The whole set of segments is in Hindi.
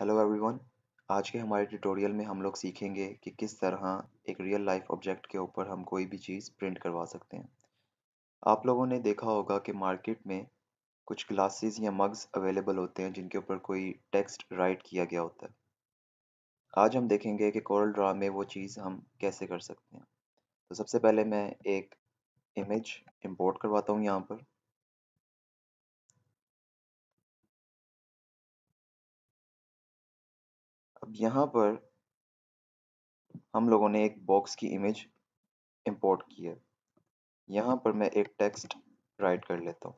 हेलो एवरीवन आज के हमारे ट्यूटोरियल में हम लोग सीखेंगे कि किस तरह एक रियल लाइफ ऑब्जेक्ट के ऊपर हम कोई भी चीज़ प्रिंट करवा सकते हैं आप लोगों ने देखा होगा कि मार्केट में कुछ ग्लासेस या मग्स अवेलेबल होते हैं जिनके ऊपर कोई टेक्स्ट राइट किया गया होता है आज हम देखेंगे कि कोरल ड्रा में वो चीज़ हम कैसे कर सकते हैं तो सबसे पहले मैं एक इमेज इम्पोर्ट करवाता हूँ यहाँ पर अब यहाँ पर हम लोगों ने एक बॉक्स की इमेज इंपोर्ट की है यहाँ पर मैं एक टेक्स्ट राइट कर लेता हूँ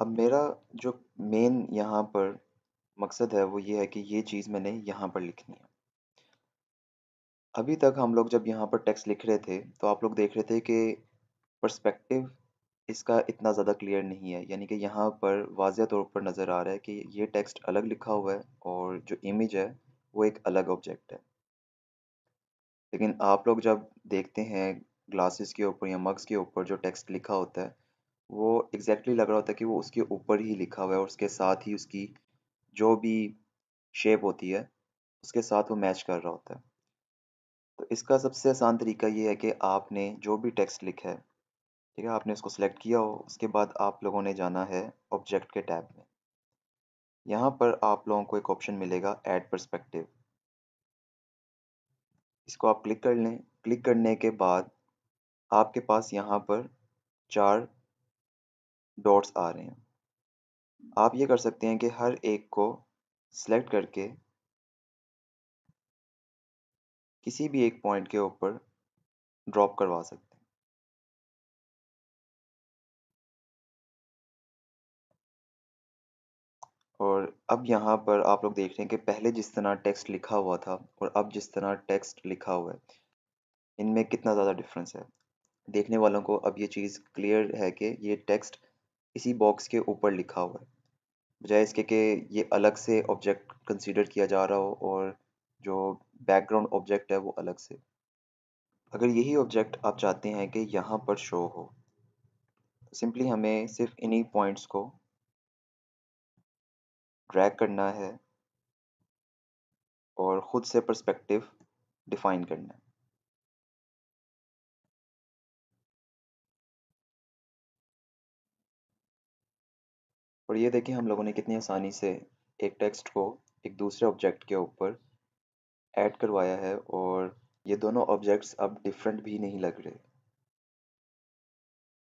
अब मेरा जो मेन यहाँ पर मकसद है वो ये है कि ये चीज़ मैंने यहाँ पर लिखनी है अभी तक हम लोग जब यहाँ पर टेक्स्ट लिख रहे थे तो आप लोग देख रहे थे कि परस्पेक्टिव इसका इतना ज़्यादा क्लियर नहीं है यानी कि यहाँ पर वाज़ह तौर पर नज़र आ रहा है कि ये टेक्स्ट अलग लिखा हुआ है और जो इमेज है वो एक अलग ऑब्जेक्ट है लेकिन आप लोग जब देखते हैं ग्लासेस के ऊपर या मग्स के ऊपर जो टेक्स्ट लिखा होता है वो एग्जैक्टली exactly लग रहा होता है कि वो उसके ऊपर ही लिखा हुआ है और उसके साथ ही उसकी जो भी शेप होती है उसके साथ वो मैच कर रहा होता है तो इसका सबसे आसान तरीका ये है कि आपने जो भी टेक्स्ट लिखा है ठीक है आपने इसको सेलेक्ट किया हो उसके बाद आप लोगों ने जाना है ऑब्जेक्ट के टैब में यहाँ पर आप लोगों को एक ऑप्शन मिलेगा ऐड परस्पेक्टिव इसको आप क्लिक कर लें क्लिक करने के बाद आपके पास यहाँ पर चार डॉट्स आ रहे हैं आप ये कर सकते हैं कि हर एक को सेलेक्ट करके किसी भी एक पॉइंट के ऊपर ड्रॉप करवा सकते हैं और अब यहाँ पर आप लोग देख रहे हैं कि पहले जिस तरह टेक्स्ट लिखा हुआ था और अब जिस तरह टेक्स्ट लिखा हुआ है इनमें कितना ज़्यादा डिफरेंस है देखने वालों को अब ये चीज़ क्लियर है कि ये टेक्स्ट इसी बॉक्स के ऊपर लिखा हुआ है बजाय इसके कि ये अलग से ऑब्जेक्ट कंसीडर किया जा रहा हो और जो बैकग्राउंड ऑब्जेक्ट है वो अलग से अगर यही ऑब्जेक्ट आप चाहते हैं कि यहाँ पर शो हो सिंपली हमें सिर्फ इन्हीं पॉइंट्स को ट्रैक करना है और ख़ुद से पर्सपेक्टिव डिफाइन करना है और ये देखिए हम लोगों ने कितनी आसानी से एक टेक्स्ट को एक दूसरे ऑब्जेक्ट के ऊपर ऐड करवाया है और ये दोनों ऑब्जेक्ट्स अब डिफरेंट भी नहीं लग रहे